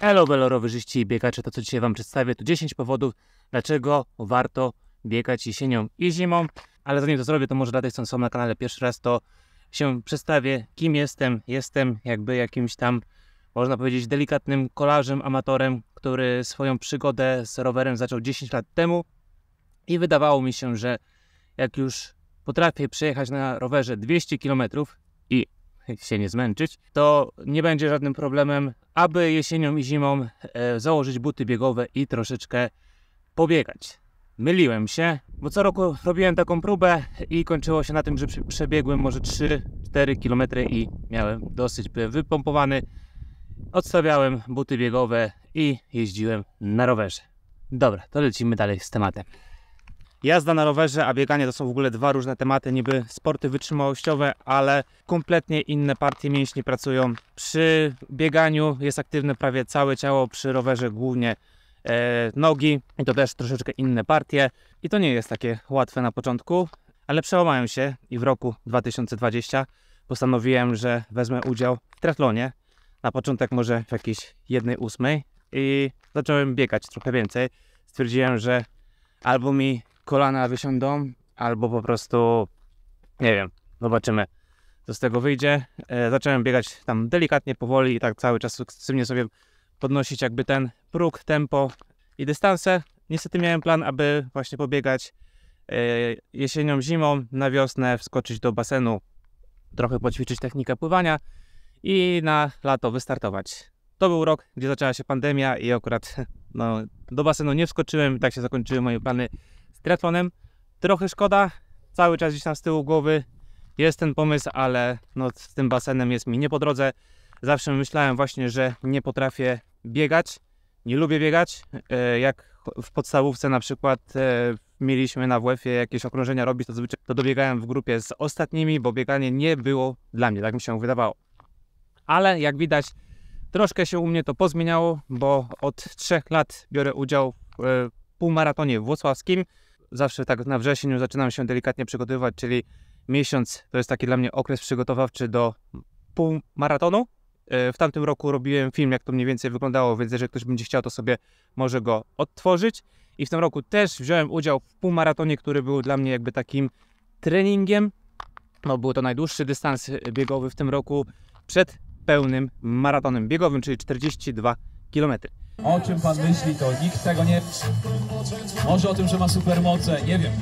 hello, rowerzyści i biegacze, to co dzisiaj Wam przedstawię, to 10 powodów, dlaczego warto biegać jesienią i zimą. Ale zanim to zrobię, to może dla tych, co są na kanale pierwszy raz, to się przedstawię, kim jestem. Jestem jakby jakimś tam, można powiedzieć, delikatnym kolarzem, amatorem, który swoją przygodę z rowerem zaczął 10 lat temu. I wydawało mi się, że jak już potrafię przejechać na rowerze 200 km i się nie zmęczyć, to nie będzie żadnym problemem, aby jesienią i zimą e, założyć buty biegowe i troszeczkę pobiegać. Myliłem się, bo co roku robiłem taką próbę i kończyło się na tym, że przebiegłem może 3-4 km i miałem dosyć, byłem wypompowany. Odstawiałem buty biegowe i jeździłem na rowerze. Dobra, to lecimy dalej z tematem. Jazda na rowerze, a bieganie to są w ogóle dwa różne tematy, niby sporty wytrzymałościowe, ale kompletnie inne partie mięśni pracują. Przy bieganiu jest aktywne prawie całe ciało, przy rowerze głównie e, nogi i to też troszeczkę inne partie. I to nie jest takie łatwe na początku, ale przełamałem się i w roku 2020 postanowiłem, że wezmę udział w triatlonie. Na początek może w jakiejś jednej ósmej i zacząłem biegać trochę więcej. Stwierdziłem, że albo mi kolana wysiądą, albo po prostu nie wiem, zobaczymy, co z tego wyjdzie. E, zacząłem biegać tam delikatnie, powoli i tak cały czas sukcesywnie sobie podnosić jakby ten próg, tempo i dystanse. Niestety miałem plan, aby właśnie pobiegać e, jesienią, zimą, na wiosnę wskoczyć do basenu, trochę poćwiczyć technikę pływania i na lato wystartować. To był rok, gdzie zaczęła się pandemia i akurat no, do basenu nie wskoczyłem tak się zakończyły moje plany triatlonem. Trochę szkoda, cały czas gdzieś tam z tyłu głowy jest ten pomysł, ale no, z tym basenem jest mi nie po drodze. Zawsze myślałem właśnie, że nie potrafię biegać, nie lubię biegać. E, jak w podstawówce na przykład e, mieliśmy na WF-ie jakieś okrążenia robić, to zazwyczaj to dobiegałem w grupie z ostatnimi, bo bieganie nie było dla mnie, tak mi się wydawało. Ale jak widać, troszkę się u mnie to pozmieniało, bo od trzech lat biorę udział w e, półmaratonie włosławskim zawsze tak na wrzesień zaczynam się delikatnie przygotowywać, czyli miesiąc to jest taki dla mnie okres przygotowawczy do półmaratonu. E, w tamtym roku robiłem film, jak to mniej więcej wyglądało, więc jeżeli ktoś będzie chciał, to sobie może go odtworzyć. I w tym roku też wziąłem udział w półmaratonie, który był dla mnie jakby takim treningiem. No, był to najdłuższy dystans biegowy w tym roku przed pełnym maratonem biegowym, czyli 42 km. O czym pan myśli, to nikt tego nie... Może o tym, że ma supermoce, nie wiem.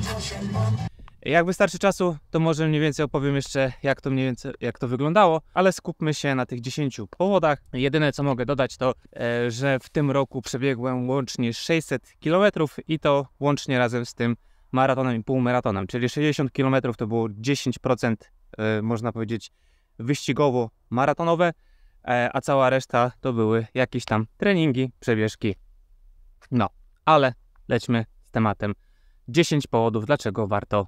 Jak wystarczy czasu, to może mniej więcej opowiem jeszcze, jak to mniej więcej, jak to wyglądało, ale skupmy się na tych 10 powodach. Jedyne, co mogę dodać, to, e, że w tym roku przebiegłem łącznie 600 km i to łącznie razem z tym maratonem i półmaratonem, czyli 60 km to było 10%, e, można powiedzieć, wyścigowo-maratonowe, E, a cała reszta to były jakieś tam treningi, przebieżki. No, ale lećmy z tematem 10 powodów, dlaczego warto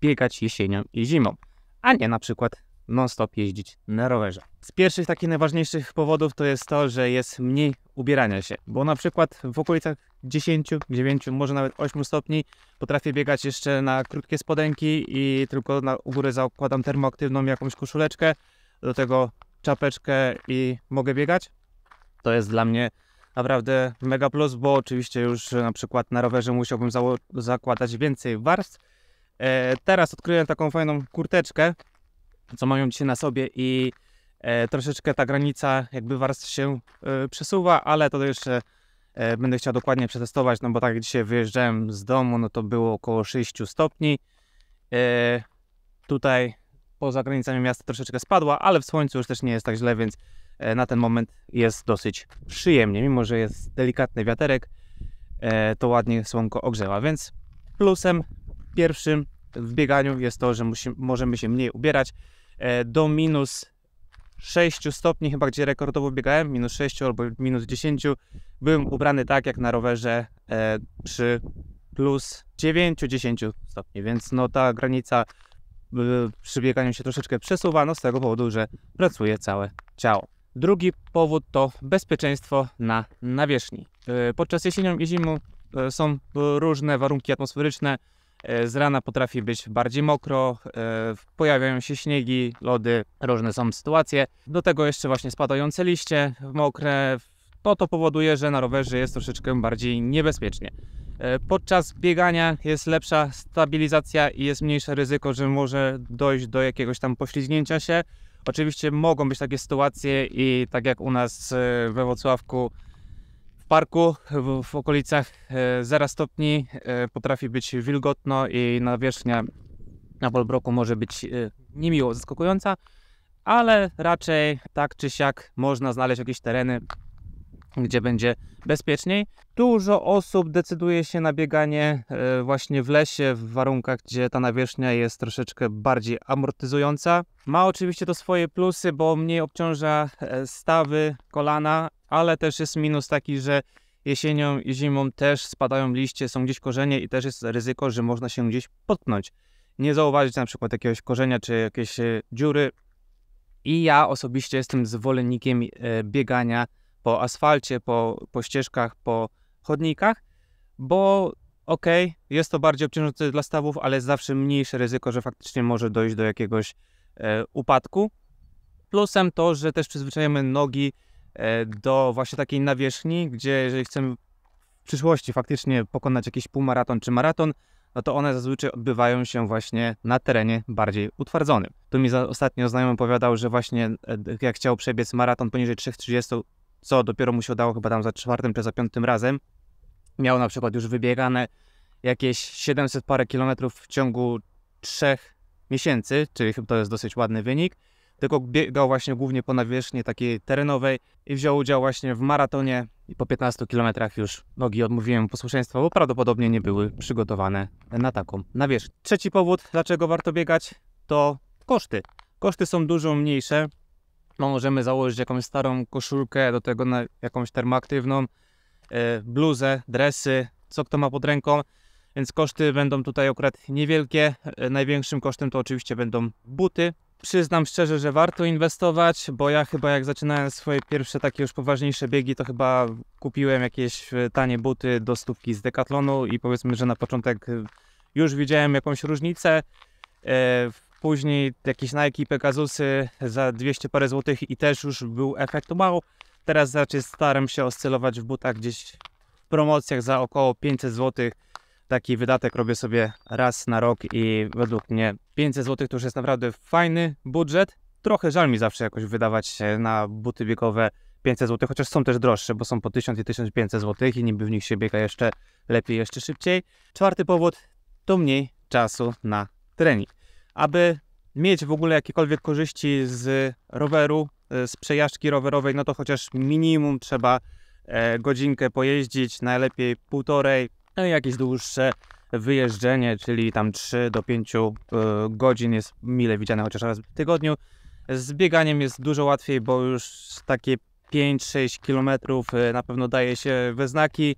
biegać jesienią i zimą, a nie na przykład non-stop jeździć na rowerze. Z pierwszych takich najważniejszych powodów to jest to, że jest mniej ubierania się, bo na przykład w okolicach 10, 9, może nawet 8 stopni potrafię biegać jeszcze na krótkie spodenki i tylko na górę zakładam termoaktywną jakąś koszuleczkę, do tego czapeczkę i mogę biegać. To jest dla mnie naprawdę mega plus, bo oczywiście już e, na przykład na rowerze musiałbym zakładać więcej warstw. E, teraz odkryłem taką fajną kurteczkę, co mam dzisiaj na sobie i e, troszeczkę ta granica jakby warstw się e, przesuwa, ale to jeszcze e, będę chciał dokładnie przetestować, no bo tak jak dzisiaj wyjeżdżałem z domu, no to było około 6 stopni. E, tutaj poza granicami miasta troszeczkę spadła, ale w słońcu już też nie jest tak źle, więc e, na ten moment jest dosyć przyjemnie. Mimo, że jest delikatny wiaterek, e, to ładnie słonko ogrzewa, więc plusem pierwszym w bieganiu jest to, że musimy, możemy się mniej ubierać. E, do minus 6 stopni, chyba gdzie rekordowo biegałem, minus 6 albo minus 10, byłem ubrany tak jak na rowerze przy plus 9-10 stopni, więc no ta granica Y, przy bieganiu się troszeczkę przesuwa, no z tego powodu, że pracuje całe ciało. Drugi powód to bezpieczeństwo na nawierzchni. Y, podczas jesienią i zimą y, są różne warunki atmosferyczne. Z rana potrafi być bardziej mokro, pojawiają się śniegi, lody, różne są sytuacje. Do tego jeszcze właśnie spadające liście mokre. To to powoduje, że na rowerze jest troszeczkę bardziej niebezpiecznie. E, podczas biegania jest lepsza stabilizacja i jest mniejsze ryzyko, że może dojść do jakiegoś tam poślizgnięcia się. Oczywiście mogą być takie sytuacje i tak jak u nas e, we Wrocławku w parku w, w okolicach 0 e, stopni potrafi być wilgotno i nawierzchnia na polbroku może być niemiło zaskakująca, ale raczej tak czy siak można znaleźć jakieś tereny, gdzie będzie bezpieczniej. Dużo osób decyduje się na bieganie e, właśnie w lesie, w warunkach, gdzie ta nawierzchnia jest troszeczkę bardziej amortyzująca. Ma oczywiście to swoje plusy, bo mniej obciąża e, stawy, kolana, ale też jest minus taki, że jesienią i zimą też spadają liście, są gdzieś korzenie i też jest ryzyko, że można się gdzieś potknąć. Nie zauważyć na przykład jakiegoś korzenia czy jakieś e, dziury. I ja osobiście jestem zwolennikiem biegania po asfalcie, po, po ścieżkach, po chodnikach, bo okej, okay, jest to bardziej obciążające dla stawów, ale zawsze mniejsze ryzyko, że faktycznie może dojść do jakiegoś e, upadku. Plusem to, że też przyzwyczajamy nogi e, do właśnie takiej nawierzchni, gdzie jeżeli chcemy w przyszłości faktycznie pokonać jakiś półmaraton czy maraton, no to one zazwyczaj odbywają się właśnie na terenie bardziej utwardzonym. Tu mi za, ostatnio znajomy opowiadał, że właśnie e, jak chciał przebiec maraton poniżej 3,30 co dopiero mu się udało chyba tam za czwartym czy za piątym razem. Miał na przykład już wybiegane jakieś 700 parę kilometrów w ciągu trzech miesięcy, czyli chyba to jest dosyć ładny wynik. Tylko biegał właśnie głównie po nawierzchni takiej terenowej i wziął udział właśnie w maratonie i po 15 kilometrach już nogi odmówiłem posłuszeństwa, bo prawdopodobnie nie były przygotowane na taką nawierzchnię. Trzeci powód, dlaczego warto biegać, to koszty. Koszty są dużo mniejsze no, możemy założyć jakąś starą koszulkę, do tego jakąś termoaktywną, e, bluzę, dresy, co kto ma pod ręką, więc koszty będą tutaj akurat niewielkie. E, największym kosztem to oczywiście będą buty. Przyznam szczerze, że warto inwestować, bo ja chyba jak zaczynałem swoje pierwsze takie już poważniejsze biegi, to chyba kupiłem jakieś e, tanie buty do stówki z Decathlonu i powiedzmy, że na początek już widziałem jakąś różnicę później jakieś Nike Pegasusy za 200 parę złotych i też już był efekt mało. Teraz raczej staram się oscylować w butach gdzieś w promocjach za około 500 zł. Taki wydatek robię sobie raz na rok i według mnie 500 zł to już jest naprawdę fajny budżet. Trochę żal mi zawsze jakoś wydawać na buty biegowe 500 zł, chociaż są też droższe, bo są po 1000 i 1500 zł i niby w nich się biega jeszcze lepiej, jeszcze szybciej. Czwarty powód to mniej czasu na trening. Aby mieć w ogóle jakiekolwiek korzyści z roweru, e, z przejażdżki rowerowej, no to chociaż minimum trzeba e, godzinkę pojeździć, najlepiej półtorej, no i jakieś dłuższe wyjeżdżenie, czyli tam 3 do 5 e, godzin jest mile widziane chociaż raz w tygodniu. Z bieganiem jest dużo łatwiej, bo już takie 5-6 km na pewno daje się we znaki.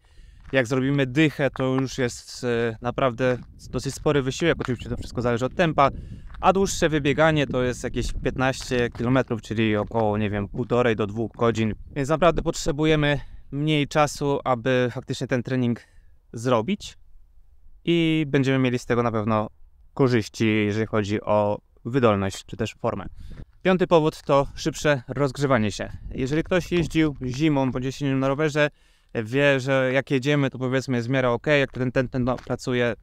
Jak zrobimy dychę, to już jest e, naprawdę dosyć spory wysiłek. Oczywiście to wszystko zależy od tempa. A dłuższe wybieganie to jest jakieś 15 km, czyli około, nie wiem, półtorej do dwóch godzin. Więc naprawdę potrzebujemy mniej czasu, aby faktycznie ten trening zrobić. I będziemy mieli z tego na pewno korzyści, jeżeli chodzi o wydolność czy też formę. Piąty powód to szybsze rozgrzewanie się. Jeżeli ktoś jeździł zimą bądź jesienią na rowerze, wie, że jak jedziemy, to powiedzmy jest miara ok, jak ten, ten, ten pracuje,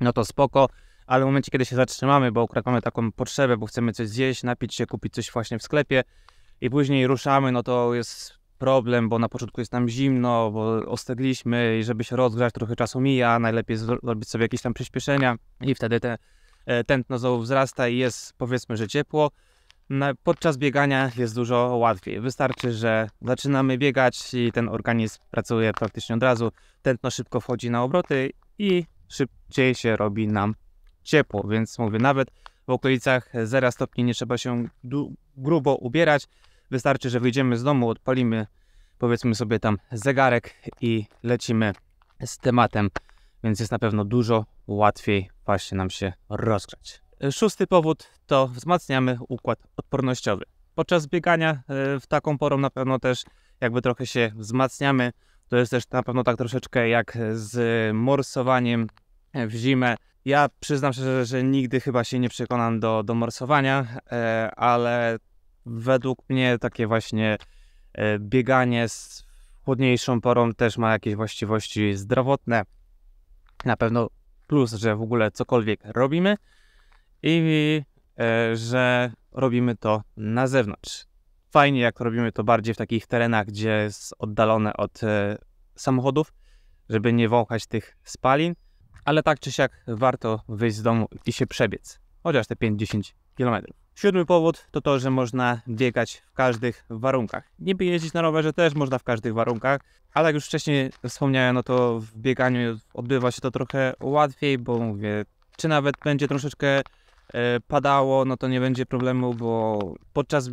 no to spoko, ale w momencie, kiedy się zatrzymamy, bo akurat mamy taką potrzebę, bo chcemy coś zjeść, napić się, kupić coś właśnie w sklepie i później ruszamy, no to jest problem, bo na początku jest nam zimno, bo ostegliśmy i żeby się rozgrzać, trochę czasu mija, najlepiej zrobić sobie jakieś tam przyspieszenia i wtedy te e, tętno znowu wzrasta i jest powiedzmy, że ciepło podczas biegania jest dużo łatwiej. Wystarczy, że zaczynamy biegać i ten organizm pracuje praktycznie od razu, tętno szybko wchodzi na obroty i szybciej się robi nam ciepło, więc mówię, nawet w okolicach 0 stopni nie trzeba się grubo ubierać. Wystarczy, że wyjdziemy z domu, odpalimy powiedzmy sobie tam zegarek i lecimy z tematem, więc jest na pewno dużo łatwiej właśnie nam się rozgrzać. Szósty powód to wzmacniamy układ odpornościowy. Podczas biegania e, w taką porą na pewno też jakby trochę się wzmacniamy. To jest też na pewno tak troszeczkę jak z morsowaniem e, w zimę. Ja przyznam szczerze, że nigdy chyba się nie przekonam do, do morsowania, e, ale według mnie takie właśnie bieganie z chłodniejszą porą też ma jakieś właściwości zdrowotne. Na pewno plus, że w ogóle cokolwiek robimy i e, że robimy to na zewnątrz. Fajnie, jak robimy to bardziej w takich terenach, gdzie jest oddalone od e, samochodów, żeby nie wąchać tych spalin, ale tak czy siak warto wyjść z domu i się przebiec, chociaż te 5-10 km. Siódmy powód to to, że można biegać w każdych warunkach. Niby jeździć na rowerze też można w każdych warunkach, ale jak już wcześniej wspomniałem, no to w bieganiu odbywa się to trochę łatwiej, bo mówię, czy nawet będzie troszeczkę E, padało, no to nie będzie problemu, bo podczas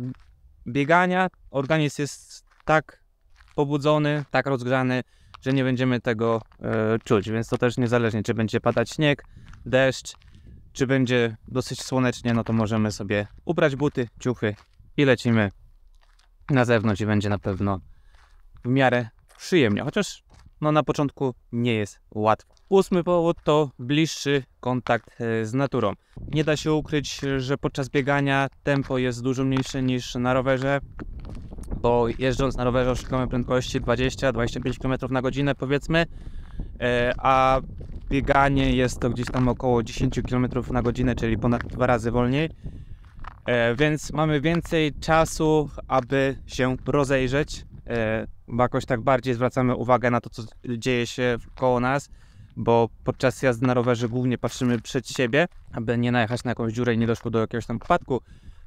biegania organizm jest tak pobudzony, tak rozgrzany, że nie będziemy tego e, czuć, więc to też niezależnie, czy będzie padać śnieg, deszcz, czy będzie dosyć słonecznie, no to możemy sobie ubrać buty, ciuchy i lecimy na zewnątrz i będzie na pewno w miarę przyjemnie, chociaż no na początku nie jest łatwo. Ósmy powód to bliższy kontakt e, z naturą. Nie da się ukryć, że podczas biegania tempo jest dużo mniejsze niż na rowerze, bo jeżdżąc na rowerze osiągamy prędkości 20-25 km na godzinę powiedzmy, e, a bieganie jest to gdzieś tam około 10 km na godzinę, czyli ponad dwa razy wolniej. E, więc mamy więcej czasu, aby się rozejrzeć, E, bo jakoś tak bardziej zwracamy uwagę na to, co dzieje się koło nas, bo podczas jazdy na rowerze głównie patrzymy przed siebie, aby nie najechać na jakąś dziurę i nie doszło do jakiegoś tam wypadku.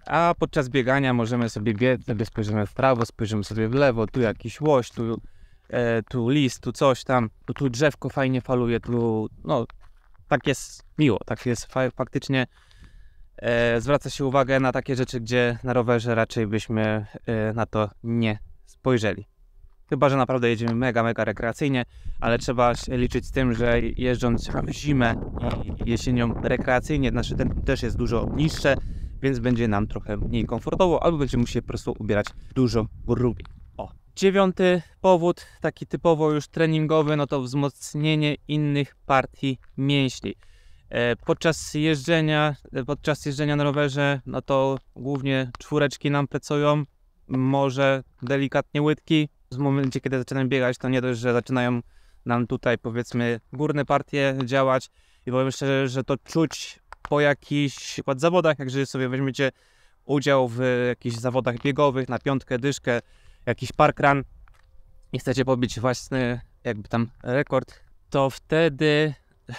a podczas biegania możemy sobie biec, sobie spojrzymy w prawo, spojrzymy sobie w lewo, tu jakiś łoś, tu, e, tu list, tu coś tam, tu, tu drzewko fajnie faluje, tu no tak jest miło, tak jest faktycznie e, zwraca się uwagę na takie rzeczy, gdzie na rowerze raczej byśmy e, na to nie spojrzeli. Chyba, że naprawdę jedziemy mega, mega rekreacyjnie, ale trzeba się liczyć z tym, że jeżdżąc w zimę i jesienią rekreacyjnie, nasze znaczy tempo też jest dużo niższe, więc będzie nam trochę mniej komfortowo, albo będziemy musieli po prostu ubierać dużo grubiej. O. Dziewiąty powód, taki typowo już treningowy, no to wzmocnienie innych partii mięśni. E, podczas jeżdżenia, e, podczas jeżdżenia na rowerze, no to głównie czwóreczki nam plecują, może delikatnie łydki. W momencie, kiedy zaczynam biegać, to nie dość, że zaczynają nam tutaj powiedzmy górne partie działać i powiem szczerze, że to czuć po jakichś przykład zawodach, jak jeżeli sobie weźmiecie udział w jakichś zawodach biegowych na piątkę, dyszkę, jakiś parkrun i chcecie pobić własny jakby tam rekord, to wtedy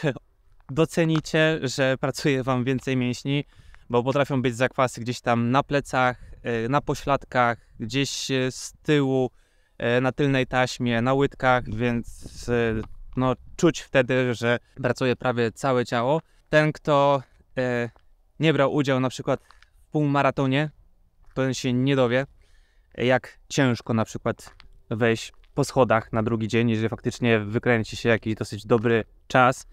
docenicie, że pracuje wam więcej mięśni, bo potrafią być zakwasy gdzieś tam na plecach, E, na pośladkach, gdzieś z tyłu, e, na tylnej taśmie, na łydkach, więc e, no, czuć wtedy, że pracuje prawie całe ciało. Ten, kto nie brał udziału na przykład w półmaratonie, ten się nie dowie, jak ciężko na przykład wejść po schodach na drugi dzień, jeżeli faktycznie wykręci się jakiś dosyć dobry czas.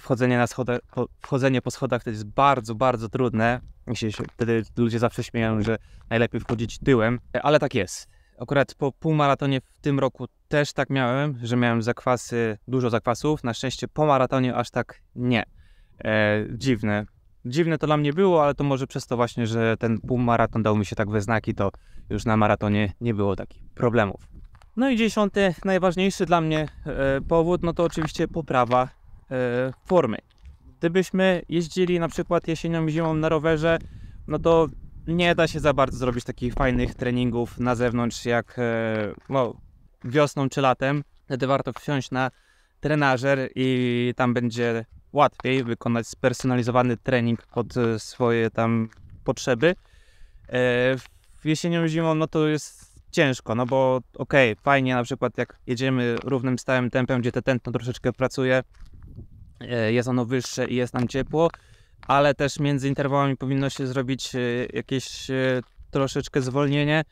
Wchodzenie, na schodach, wchodzenie po schodach to jest bardzo, bardzo trudne się, wtedy ludzie zawsze śmieją, że najlepiej wchodzić tyłem, ale tak jest. Akurat po półmaratonie w tym roku też tak miałem, że miałem zakwasy, dużo zakwasów. Na szczęście po maratonie aż tak nie. E, dziwne. Dziwne to dla mnie było, ale to może przez to właśnie, że ten półmaraton dał mi się tak we znaki, to już na maratonie nie było takich problemów. No i dziesiąty, najważniejszy dla mnie e, powód, no to oczywiście poprawa e, formy. Gdybyśmy jeździli na przykład jesienią zimą na rowerze, no to nie da się za bardzo zrobić takich fajnych treningów na zewnątrz jak e, no, wiosną czy latem. Wtedy warto wsiąść na trenażer i tam będzie łatwiej wykonać spersonalizowany trening pod e, swoje tam potrzeby. E, w jesienią zimą no to jest ciężko, no bo okej, okay, fajnie na przykład jak jedziemy równym stałym tempem, gdzie te tętno troszeczkę pracuje, E, jest ono wyższe i jest nam ciepło, ale też między interwałami powinno się zrobić e, jakieś e, troszeczkę zwolnienie.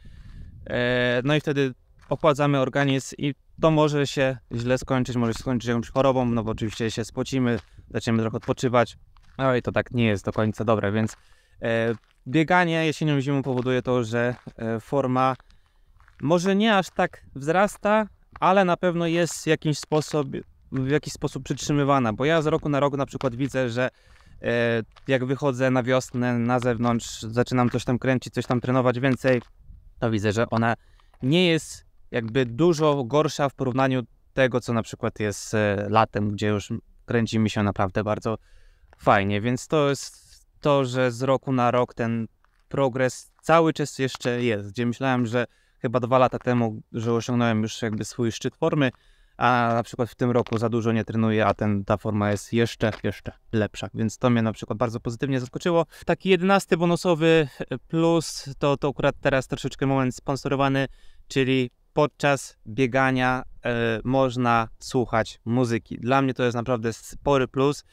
No i wtedy opłacamy organizm i to może się źle skończyć, może się skończyć jakąś chorobą, no bo oczywiście się spocimy, zaczniemy trochę odpoczywać, no i to tak nie jest do końca dobre, więc bieganie jesienią i zimą powoduje to, że forma może nie aż tak wzrasta, ale na pewno jest w jakiś sposób, w jakiś sposób przytrzymywana, bo ja z roku na rok na przykład widzę, że e, jak wychodzę na wiosnę, na zewnątrz, zaczynam coś tam kręcić, coś tam trenować więcej, to widzę, że ona nie jest jakby dużo gorsza w porównaniu tego, co na przykład jest e, latem, gdzie już kręci mi się naprawdę bardzo fajnie. Więc to jest to, że z roku na rok ten progres cały czas jeszcze jest. Gdzie myślałem, że chyba dwa lata temu, że osiągnąłem już jakby swój szczyt formy, a na przykład w tym roku za dużo nie trenuję, a ten, ta forma jest jeszcze, jeszcze lepsza, więc to mnie na przykład bardzo pozytywnie zaskoczyło. Taki jedenasty bonusowy e, plus to, to akurat teraz troszeczkę moment sponsorowany, czyli podczas biegania e, można słuchać muzyki. Dla mnie to jest naprawdę spory plus,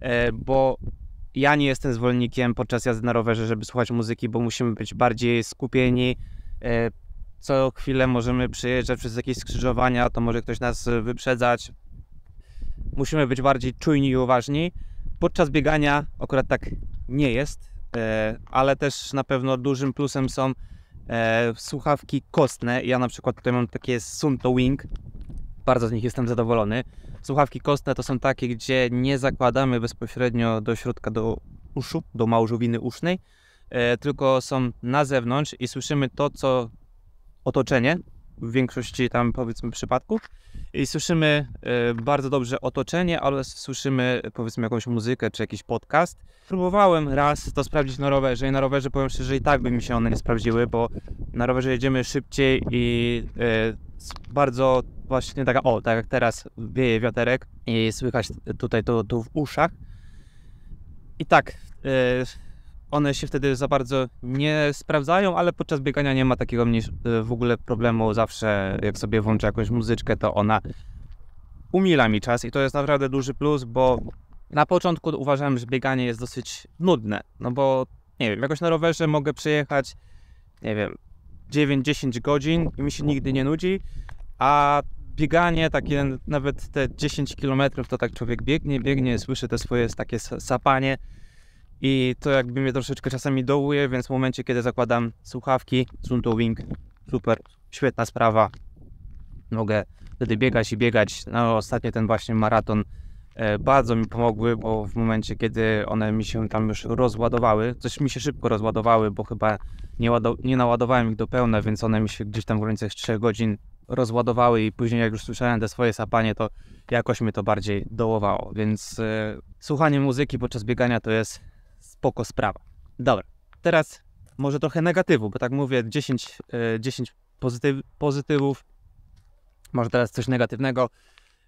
e, bo ja nie jestem zwolennikiem podczas jazdy na rowerze, żeby słuchać muzyki, bo musimy być bardziej skupieni, e, co chwilę możemy przejeżdżać przez jakieś skrzyżowania, to może ktoś nas y, wyprzedzać. Musimy być bardziej czujni i uważni. Podczas biegania akurat tak nie jest, e, ale też na pewno dużym plusem są e, słuchawki kostne. Ja na przykład tutaj mam takie Sunto Wing, bardzo z nich jestem zadowolony. Słuchawki kostne to są takie, gdzie nie zakładamy bezpośrednio do środka do uszu, do małżowiny usznej, e, tylko są na zewnątrz i słyszymy to, co otoczenie w większości tam powiedzmy przypadków i słyszymy e, bardzo dobrze otoczenie, ale słyszymy powiedzmy jakąś muzykę czy jakiś podcast. Próbowałem raz to sprawdzić na rowerze i na rowerze powiem szczerze i tak by mi się one nie sprawdziły, bo na rowerze jedziemy szybciej i e, bardzo właśnie taka, o tak jak teraz wieje wiaterek i słychać tutaj to, to w uszach. I tak, e, one się wtedy za bardzo nie sprawdzają, ale podczas biegania nie ma takiego mnie e, w ogóle problemu. Zawsze jak sobie włączę jakąś muzyczkę, to ona umila mi czas i to jest naprawdę duży plus, bo na początku uważałem, że bieganie jest dosyć nudne, no bo nie wiem, jakoś na rowerze mogę przejechać, nie wiem, 9-10 godzin i mi się nigdy nie nudzi, a bieganie, takie nawet te 10 km to tak człowiek biegnie, biegnie, słyszy te swoje takie sapanie, i to jakby mnie troszeczkę czasami dołuje, więc w momencie, kiedy zakładam słuchawki, Sunto Wing, super, świetna sprawa. Mogę wtedy biegać i biegać. No, ostatnio ten właśnie maraton e, bardzo mi pomogły, bo w momencie, kiedy one mi się tam już rozładowały, coś mi się szybko rozładowały, bo chyba nie, nie naładowałem ich do pełna, więc one mi się gdzieś tam w granicach 3 godzin rozładowały i później jak już słyszałem te swoje sapanie, to jakoś mi to bardziej dołowało, więc e, słuchanie muzyki podczas biegania to jest spoko sprawa. Dobra, teraz może trochę negatywu, bo tak mówię 10, 10 e, pozytyw, pozytywów, może teraz coś negatywnego.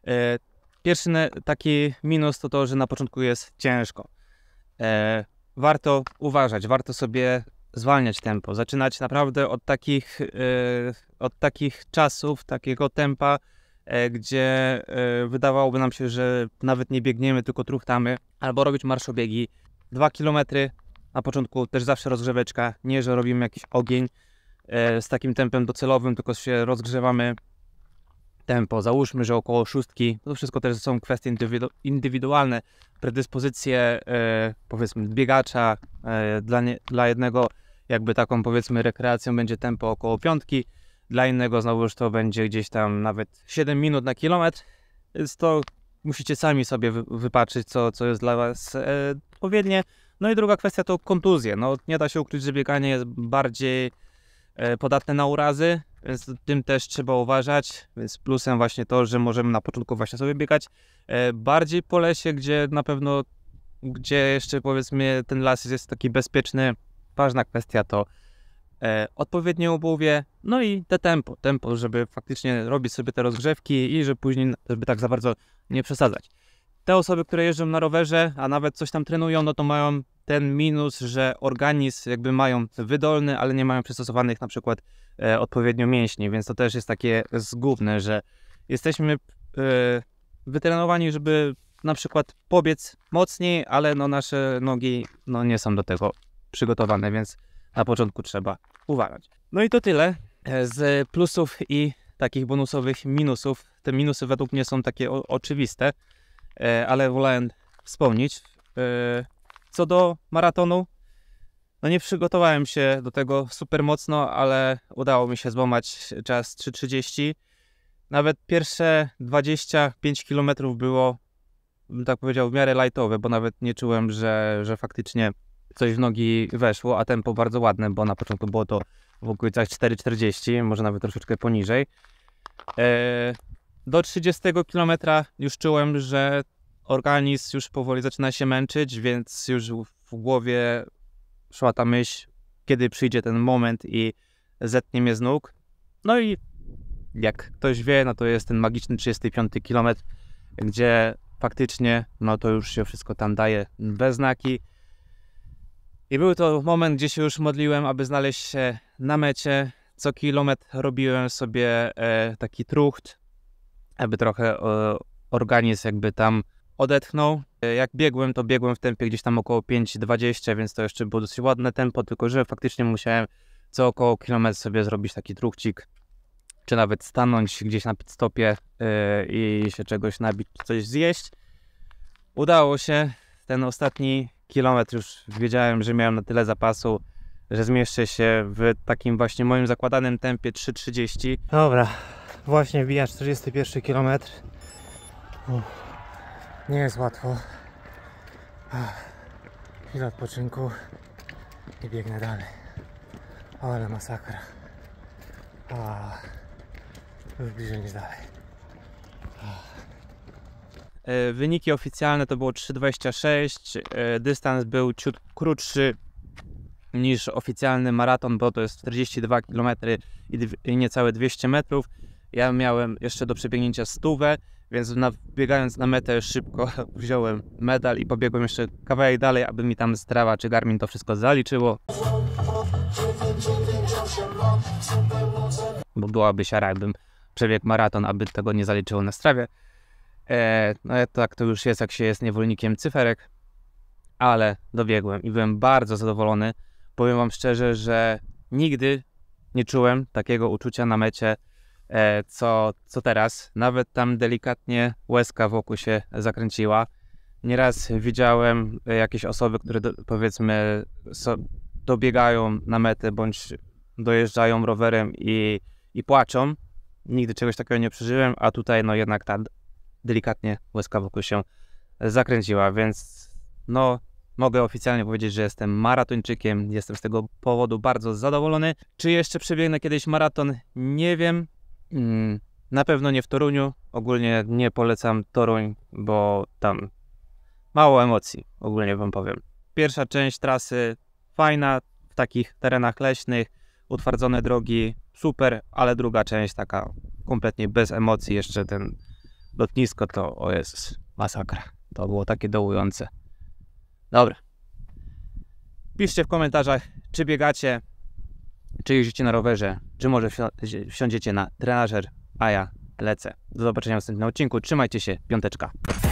E, pierwszy taki minus to to, że na początku jest ciężko. E, warto uważać, warto sobie zwalniać tempo, zaczynać naprawdę od takich, od takich czasów, takiego tempa, gdzie wydawałoby nam się, że nawet nie biegniemy, tylko truchtamy, albo robić marszobiegi 2 km. Na początku też zawsze rozgrzeweczka, nie że robimy jakiś ogień e, z takim tempem docelowym, tylko się rozgrzewamy tempo. Załóżmy, że około szóstki. To wszystko też są kwestie indywidu indywidualne. Predyspozycje e, powiedzmy biegacza e, dla, nie, dla jednego jakby taką powiedzmy rekreacją będzie tempo około piątki, dla innego znowuż to będzie gdzieś tam nawet 7 minut na kilometr, więc to musicie sami sobie wypatrzyć, co, co jest dla Was e, odpowiednie. No i druga kwestia to kontuzje. No, nie da się ukryć, że bieganie jest bardziej e, podatne na urazy, więc tym też trzeba uważać. Więc plusem właśnie to, że możemy na początku właśnie sobie biegać e, bardziej po lesie, gdzie na pewno, gdzie jeszcze powiedzmy ten las jest taki bezpieczny. Ważna kwestia to e, odpowiednie obuwie, no i te tempo, tempo, żeby faktycznie robić sobie te rozgrzewki i że później, żeby tak za bardzo nie przesadzać te osoby, które jeżdżą na rowerze, a nawet coś tam trenują, no to mają ten minus, że organizm jakby mają wydolny, ale nie mają przystosowanych na przykład e, odpowiednio mięśni, więc to też jest takie zgubne, że jesteśmy e, wytrenowani, żeby na przykład pobiec mocniej, ale no nasze nogi no nie są do tego przygotowane, więc na początku trzeba uważać. No i to tyle e, z plusów i takich bonusowych minusów. Te minusy według mnie są takie o, oczywiste. E, ale wolałem wspomnieć. E, co do maratonu, no nie przygotowałem się do tego super mocno, ale udało mi się złamać czas 3.30. Nawet pierwsze 25 km było, bym tak powiedział, w miarę lightowe, bo nawet nie czułem, że, że faktycznie coś w nogi weszło, a tempo bardzo ładne, bo na początku było to w okolicach 4.40, może nawet troszeczkę poniżej. E, do 30 km już czułem, że organizm już powoli zaczyna się męczyć, więc już w głowie szła ta myśl, kiedy przyjdzie ten moment i zetnie mnie z nóg. No i jak ktoś wie, no to jest ten magiczny 35 km, gdzie faktycznie, no to już się wszystko tam daje bez znaki. I był to moment, gdzie się już modliłem, aby znaleźć się na mecie. Co kilometr robiłem sobie e, taki trucht, aby trochę e, organizm jakby tam odetchnął. E, jak biegłem, to biegłem w tempie gdzieś tam około 5,20, więc to jeszcze było dosyć ładne tempo, tylko że faktycznie musiałem co około kilometr sobie zrobić taki truchcik, czy nawet stanąć gdzieś na stopie e, i się czegoś nabić, coś zjeść. Udało się. Ten ostatni kilometr już wiedziałem, że miałem na tyle zapasu, że zmieszczę się w takim właśnie moim zakładanym tempie 3,30. Dobra, Właśnie wbija 41 km. Uf, nie jest łatwo. Chwila odpoczynku i biegnę dalej. Ale masakra. A, już bliżej niż dalej. E, wyniki oficjalne to było 3,26. E, dystans był ciut krótszy niż oficjalny maraton, bo to jest 42 km i niecałe 200 metrów. Ja miałem jeszcze do przebiegnięcia stówę, więc na, biegając na metę szybko wziąłem medal i pobiegłem jeszcze kawałek dalej, aby mi tam strawa czy Garmin to wszystko zaliczyło. Bo byłaby siara, jakbym przebiegł maraton, aby tego nie zaliczyło na strawie. E, no tak to już jest, jak się jest niewolnikiem cyferek. Ale dobiegłem i byłem bardzo zadowolony. Powiem wam szczerze, że nigdy nie czułem takiego uczucia na mecie, E, co, co teraz. Nawet tam delikatnie łezka wokół się zakręciła. Nieraz widziałem jakieś osoby, które do, powiedzmy so, dobiegają na metę bądź dojeżdżają rowerem i, i płaczą. Nigdy czegoś takiego nie przeżyłem, a tutaj no jednak ta delikatnie łezka wokół się zakręciła, więc no mogę oficjalnie powiedzieć, że jestem maratończykiem. Jestem z tego powodu bardzo zadowolony. Czy jeszcze przebiegnę kiedyś maraton? Nie wiem. Mm, na pewno nie w Toruniu. Ogólnie nie polecam Toruń, bo tam mało emocji, ogólnie wam powiem. Pierwsza część trasy fajna, w takich terenach leśnych, utwardzone drogi, super, ale druga część taka kompletnie bez emocji. Jeszcze ten lotnisko to, o jest masakra. To było takie dołujące. Dobra. Piszcie w komentarzach, czy biegacie, czy jeździcie na rowerze, czy może wsi- wsiądziecie na trenażer, a ja lecę. Do zobaczenia w następnym odcinku. Trzymajcie się, piąteczka.